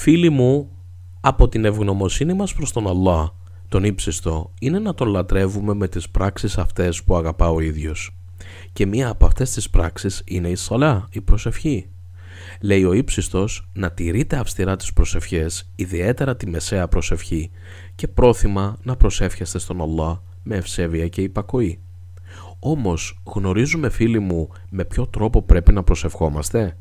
Φίλοι μου, από την ευγνωμοσύνη μας προς τον Αλλά, τον ύψιστο, είναι να τον λατρεύουμε με τις πράξεις αυτές που αγαπά ο ίδιος. Και μία από αυτές τις πράξεις είναι η σαλά, η προσευχή. Λέει ο ύψιστος να τηρείτε αυστηρά τις προσευχές, ιδιαίτερα τη μεσαία προσευχή και πρόθυμα να προσεύχεστε στον Αλλά με ευσέβεια και υπακοή. Όμως γνωρίζουμε φίλοι μου με ποιο τρόπο πρέπει να προσευχόμαστε.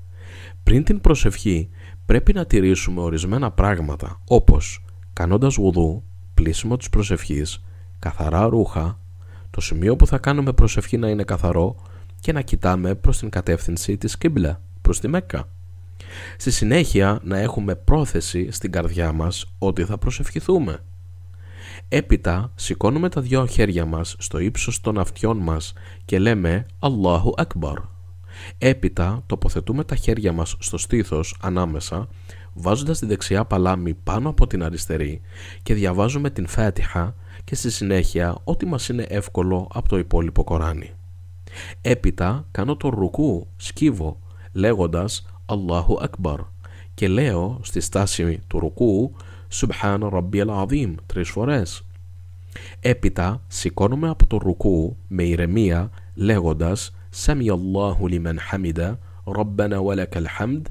Πριν την προσευχή πρέπει να τηρήσουμε ορισμένα πράγματα όπως κάνοντας γουδού, πλήσιμο της προσευχής, καθαρά ρούχα, το σημείο που θα κάνουμε προσευχή να είναι καθαρό και να κοιτάμε προς την κατεύθυνση της Κίμπλα, προς τη Μέκκα. Στη συνέχεια να έχουμε πρόθεση στην καρδιά μας ότι θα προσευχηθούμε. Έπειτα σηκώνουμε τα δυο χέρια μας στο ύψος των αυτιών μας και λέμε «Αλλάχου Ακμπαρ» Έπειτα τοποθετούμε τα χέρια μας στο στήθος ανάμεσα, βάζοντας τη δεξιά παλάμη πάνω από την αριστερή και διαβάζουμε την Φάτιχα και στη συνέχεια ό,τι μας είναι εύκολο από το υπόλοιπο Κοράνι. Έπειτα κάνω το ρουκού, σκύβω, λέγοντας Αλλάχου Ακμπαρ και λέω στη στάση του ρουκού Σουμπχάν Ραμπί al τρεις φορές. Έπειτα σηκώνομαι από το ρουκού με ηρεμία λέγοντας Σάμι λιμεν χαμιδά, Ρομπένα ουαλακ χαμδ.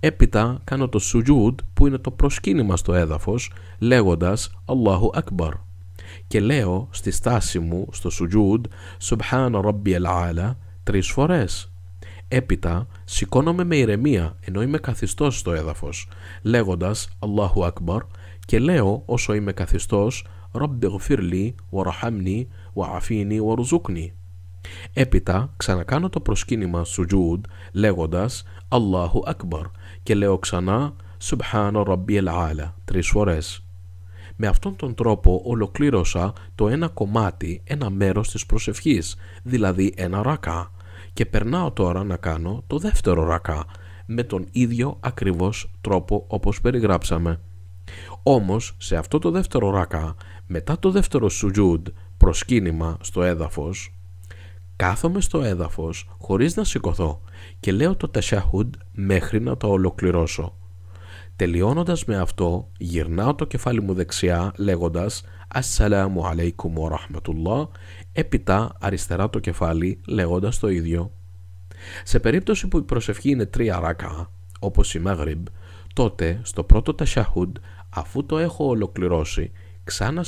Έπειτα κάνω το σουτζούτ που είναι το προσκύνημα στο έδαφος λέγοντας Αλλάχου Ακμπαρ και λέω στη στάση μου στο σουτζούτ Σουπχάνα Ρόμπι ελ'αλα τρεις φορές. Έπειτα σηκώνομαι με ηρεμία ενώ είμαι καθιστός στο έδαφος λέγοντας Αλλάχου Ακμπαρ και λέω όσο είμαι καθιστός Ρόμπι ο وَرَحَمْنِي ο Έπειτα ξανακάνω το προσκύνημα σουτζούντ λέγοντας «Αλλάχου Ακμπαρ και λέω ξανά Σουπχάνο Ραμπί άλα, τρεις φορές. Με αυτόν τον τρόπο ολοκλήρωσα το ένα κομμάτι, ένα μέρος της προσευχής, δηλαδή ένα ρακά και περνάω τώρα να κάνω το δεύτερο ρακά με τον ίδιο ακριβώς τρόπο όπως περιγράψαμε. Όμως σε αυτό το δεύτερο ρακά, μετά το δεύτερο σουτζούντ προσκύνημα στο έδαφος, Κάθομαι στο έδαφος χωρίς να σηκωθώ και λέω το τεσιαχούντ μέχρι να το ολοκληρώσω. Τελειώνοντας με αυτό, γυρνάω το κεφάλι μου δεξιά λέγοντας «Assalamu alaikum wa rahmatullah», έπειτα αριστερά το κεφάλι λέγοντας το ίδιο. Σε περίπτωση που η προσευχή είναι τρία ράκα, όπως η Μαγριμπ, τότε στο πρώτο τεσιαχούντ, αφού το έχω ολοκληρώσει, ξανά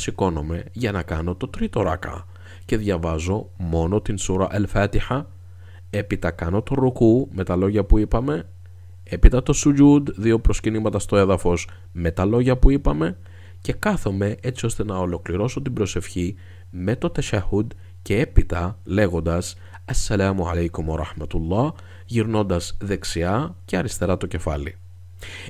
για να κάνω το τρίτο ράκα και διαβάζω μόνο την σουρα αλφάτιχα, έπειτα κάνω το ρουκού με τα λόγια που είπαμε έπειτα το σουτζούντ δύο προσκυνήματα στο έδαφος με τα λόγια που είπαμε και κάθομαι έτσι ώστε να ολοκληρώσω την προσευχή με το Τεσσαχούντ και έπειτα λέγοντας Assalamu alaikum wa rahmatullah γυρνώντας δεξιά και αριστερά το κεφάλι.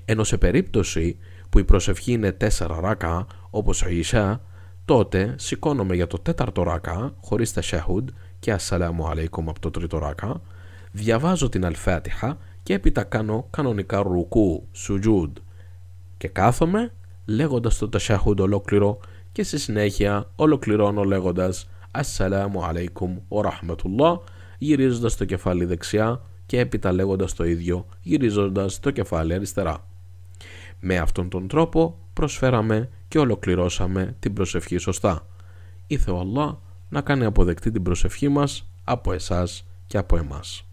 Ενώ σε περίπτωση που η προσευχή είναι τέσσερα ράκα όπως ο Ισά Τότε σηκώνομαι για το τέταρτο ράκα, χωρίς τα και Ασσαλάμου αλέικομ από το τρίτο ράκα, διαβάζω την αλφάτιχα και έπειτα κάνω κανονικά ρουκού, σουτζούντ. Και κάθομαι λέγοντας το τασάχουντ ολόκληρο και στη συνέχεια ολοκληρώνω λέγοντας Ασσαλάμου αλέικουμ ο Ραχμετουλλά γυρίζοντας το κεφάλι δεξιά και έπειτα λέγοντας το ίδιο γυρίζοντας το κεφάλι αριστερά. Με αυτόν τον τρόπο προσφέραμε και ολοκληρώσαμε την προσευχή σωστά. Ήθε ο Αλλά να κάνει αποδεκτή την προσευχή μας από εσάς και από εμάς.